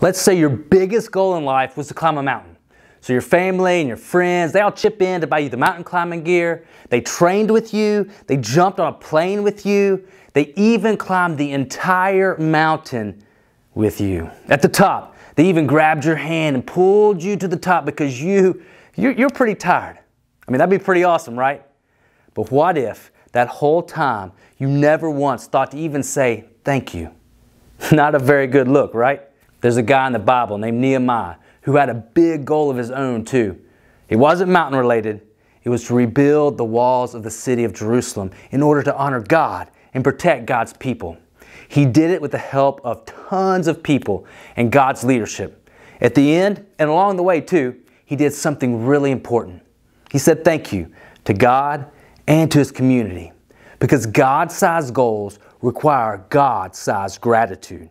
Let's say your biggest goal in life was to climb a mountain. So your family and your friends, they all chip in to buy you the mountain climbing gear. They trained with you. They jumped on a plane with you. They even climbed the entire mountain with you. At the top, they even grabbed your hand and pulled you to the top because you, you're, you're pretty tired. I mean, that'd be pretty awesome, right? But what if that whole time you never once thought to even say thank you? Not a very good look, right? There's a guy in the Bible named Nehemiah who had a big goal of his own, too. It wasn't mountain related, it was to rebuild the walls of the city of Jerusalem in order to honor God and protect God's people. He did it with the help of tons of people and God's leadership. At the end, and along the way too, he did something really important. He said thank you to God and to his community because God sized goals require God sized gratitude.